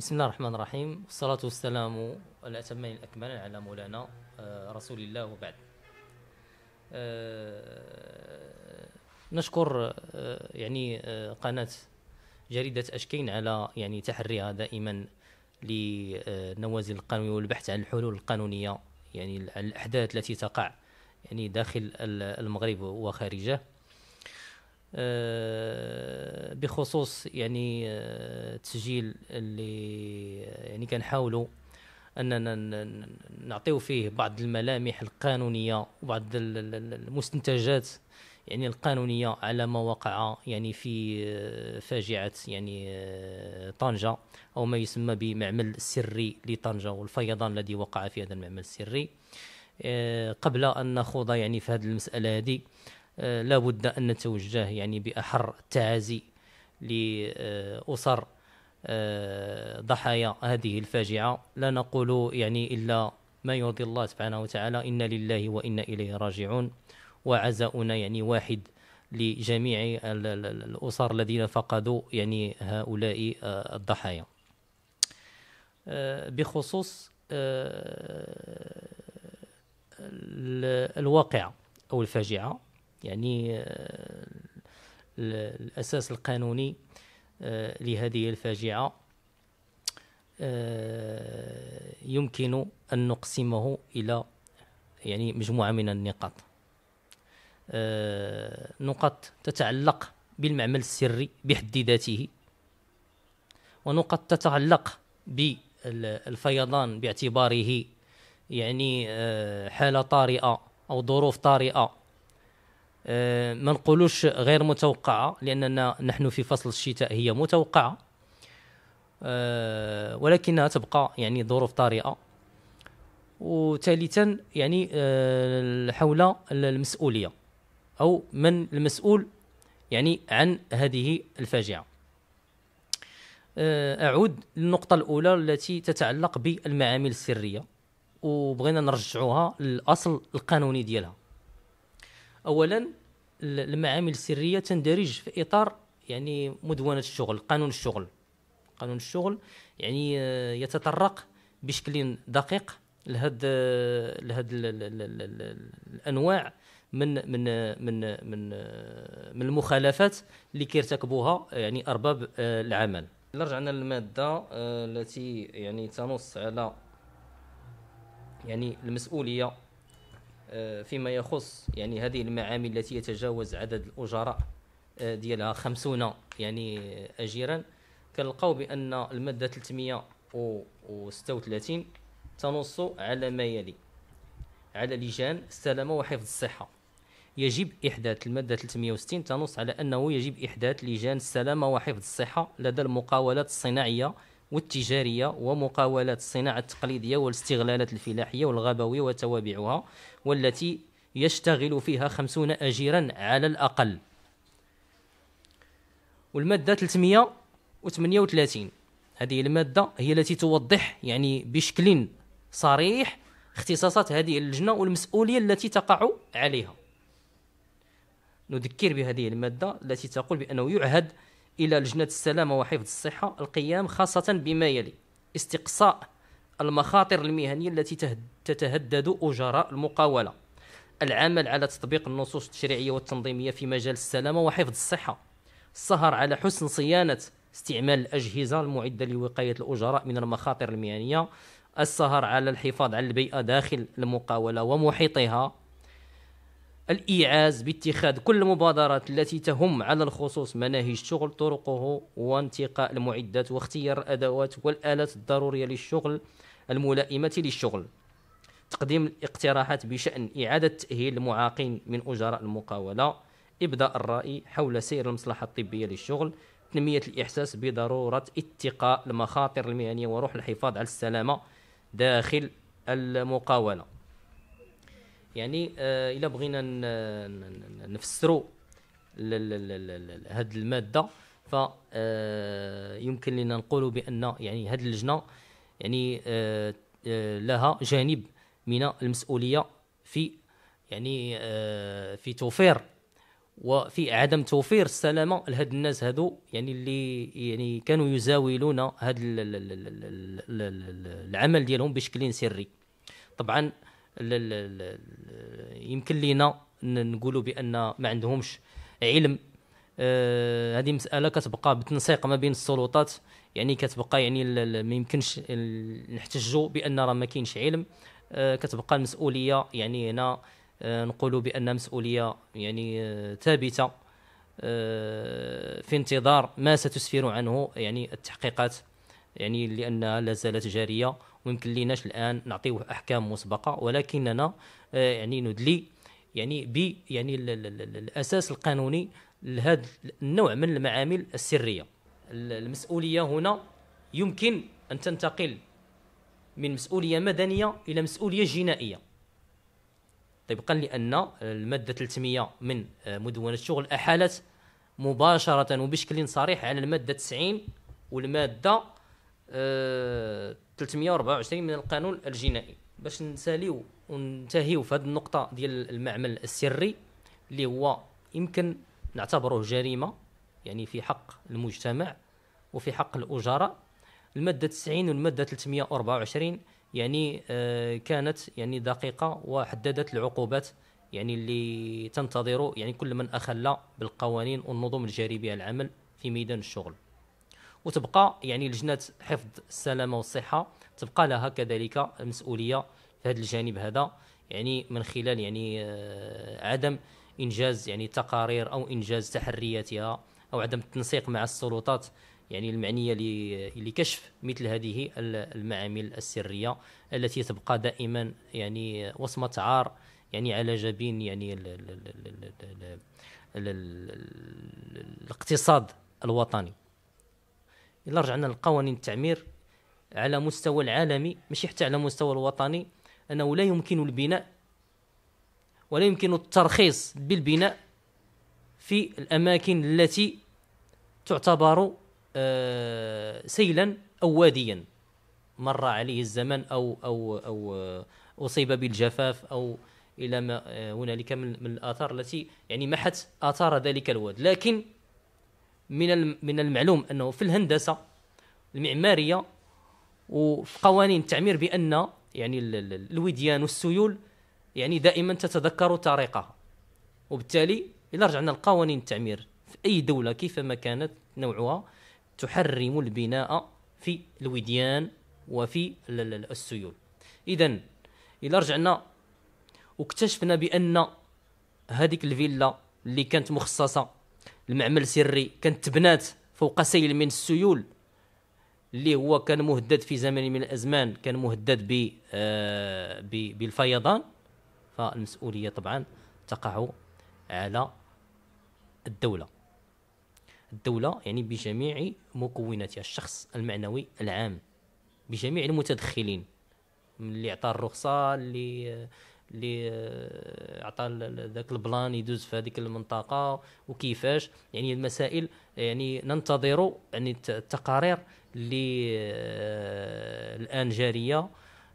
بسم الله الرحمن الرحيم والصلاة والسلام الأتمين الأكملين على مولانا آه، رسول الله وبعد آه، نشكر آه، يعني قناة جريدة أشكين على يعني تحريها دائما للنوازل القانونية والبحث عن الحلول القانونية يعني عن الأحداث التي تقع يعني داخل المغرب وخارجه آه، بخصوص يعني آه، تسجيل اللي يعني كنحاولوا اننا نعطيو فيه بعض الملامح القانونيه وبعض المستنتجات يعني القانونيه على ما وقع يعني في آه، فاجعه يعني طنجه او ما يسمى بمعمل السري لطنجه والفيضان الذي وقع في هذا المعمل السري قبل ان نخوض يعني في هذه المساله هذه آه، لا بد أن نتوجه يعني بأحر التعازي لأسر آه، ضحايا هذه الفاجعة لا نقول يعني إلا ما يرضي الله سبحانه وتعالى إنا لله وإنا إليه راجعون وعزاؤنا يعني واحد لجميع الأسر الذين فقدوا يعني هؤلاء آه، الضحايا بخصوص الواقعة أو الفاجعة يعني آه، الأساس القانوني آه، لهذه الفاجعة آه، يمكن أن نقسمه إلى يعني مجموعة من النقاط نقاط تتعلق بالمعمل السري بحد ذاته ونقاط تتعلق بالفيضان باعتباره يعني حالة طارئة أو ظروف طارئة آه، ما نقولوش غير متوقعه لاننا نحن في فصل الشتاء هي متوقعه آه، ولكنها تبقى يعني ظروف طارئه وثالثا يعني آه، حول المسؤوليه او من المسؤول يعني عن هذه الفاجعه اعود للنقطه الاولى التي تتعلق بالمعامل السريه وبغينا نرجعوها للاصل القانوني ديالها اولا المعامل السريه تندرج في اطار يعني مدونه الشغل قانون الشغل قانون الشغل يعني آه، يتطرق بشكل دقيق لهذا لهذا الانواع من من من من آه، من المخالفات اللي كيرتكبوها يعني ارباب آه، العمل رجعنا للماده التي يعني تنص على يعني المسؤوليه آه، فيما يخص يعني هذه المعامل التي يتجاوز عدد الأجراء آه، ديالها 50 يعني أجيرا كنلقاو بأن المادة 336 تنص على ما يلي على لجان السلامة وحفظ الصحة يجب إحداث المادة 360 تنص على أنه يجب إحداث لجان السلامة وحفظ الصحة لدى المقاولات الصناعية والتجارية ومقاولات الصناعة التقليدية والاستغلالات الفلاحية والغابوية وتوابعها والتي يشتغل فيها خمسون أجيرا على الأقل والمادة 338 هذه المادة هي التي توضح يعني بشكل صريح اختصاصات هذه اللجنة والمسؤولية التي تقع عليها نذكر بهذه المادة التي تقول بأنه يعهد الى لجنه السلامه وحفظ الصحه القيام خاصه بما يلي استقصاء المخاطر المهنيه التي تتهدد اجراء المقاوله العمل على تطبيق النصوص التشريعيه والتنظيميه في مجال السلامه وحفظ الصحه السهر على حسن صيانه استعمال الاجهزه المعده لوقايه الاجراء من المخاطر المهنيه السهر على الحفاظ على البيئه داخل المقاوله ومحيطها الإيعاز باتخاذ كل المبادرات التي تهم على الخصوص مناهج الشغل طرقه وانتقاء المعدات واختيار الأدوات والآلات الضرورية للشغل الملائمة للشغل تقديم الاقتراحات بشأن إعادة تأهيل المعاقين من أجراء المقاولة إبداء الرأي حول سير المصلحة الطبية للشغل تنمية الإحساس بضرورة اتقاء المخاطر المهنية وروح الحفاظ على السلامة داخل المقاولة يعني آه الا بغينا نفسروا هذه الماده ف يمكن لنا نقولوا بان يعني هذه اللجنه يعني لها جانب من المسؤوليه في يعني في توفير وفي عدم توفير السلامه لهاد الناس هادو يعني اللي يعني كانوا يزاولون هذا العمل ديالهم بشكل سري طبعا يمكن لينا نقولوا بان ما عندهمش علم آه، هذه مساله كتبقى بالتنسيق ما بين السلطات يعني كتبقى يعني ما يمكنش نحتجوا بان راه ما كاينش علم آه، كتبقى المسؤوليه يعني هنا آه، نقولوا بان مسؤوليه يعني ثابته في انتظار ما ستسفر عنه يعني التحقيقات يعني لانها لا زالت جاريه ويمكن ليناش الان نعطيو احكام مسبقه ولكننا آه، يعني ندلي يعني ب يعني الاساس القانوني لهذا النوع من المعامل السريه المسؤوليه هنا يمكن ان تنتقل من مسؤوليه مدنيه الى مسؤوليه جنائيه طبقا لان الماده 300 من آه، مدونه الشغل احالت مباشره وبشكل صريح على الماده 90 والماده 324 من القانون الجنائي باش نساليو وننتهيو في هذه النقطه ديال المعمل السري اللي هو يمكن نعتبره جريمه يعني في حق المجتمع وفي حق الاجراء الماده 90 والماده 324 يعني آه، كانت يعني دقيقه وحددت العقوبات يعني اللي تنتظر يعني كل من اخل بالقوانين والنظم الجريبيه بها العمل في ميدان الشغل وتبقى يعني لجنه حفظ السلامه والصحه تبقى لها كذلك المسؤوليه في هذا الجانب هذا يعني من خلال يعني عدم انجاز يعني تقارير او انجاز تحرياتها او عدم التنسيق مع السلطات يعني المعنيه لكشف مثل هذه المعامل السريه التي تبقى دائما يعني وصمه عار يعني على جبين يعني الاقتصاد الوطني الا رجعنا لقوانين التعمير على مستوى العالمي ماشي حتى على مستوى الوطني انه لا يمكن البناء ولا يمكن الترخيص بالبناء في الاماكن التي تعتبر آه، سيلا او واديا مر عليه الزمن او او او آه، اصيب بالجفاف او الى ما آه، هنالك من الاثار التي يعني محت اثار ذلك الواد لكن من من المعلوم انه في الهندسه المعماريه وفي قوانين التعمير بان يعني الوديان والسيول يعني دائما تتذكر طريقها وبالتالي الى رجعنا لقوانين التعمير في اي دوله كيفما كانت نوعها تحرم البناء في الوديان وفي السيول اذا الى رجعنا واكتشفنا بان هذيك الفيلا اللي كانت مخصصه المعمل سري كانت تبنات فوق سيل من السيول اللي هو كان مهدد في زمن من الازمان كان مهدد آه، ب بالفيضان فالمسؤوليه طبعا تقع على الدوله الدوله يعني بجميع مكوناتها الشخص المعنوي العام بجميع المتدخلين اللي اعطى الرخصه اللي اللي آه، عطى ذاك البلان يدوز في هذيك المنطقه وكيفاش يعني المسائل يعني ننتظر يعني التقارير اللي آه، الان جاريه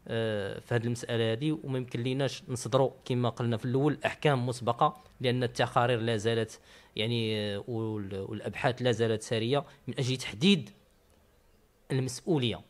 آه، في هذه المساله هذه وما يمكن ليناش نصدروا كما قلنا في الاول احكام مسبقه لان التقارير لا زالت يعني والابحاث لا زالت ساريه من اجل تحديد المسؤوليه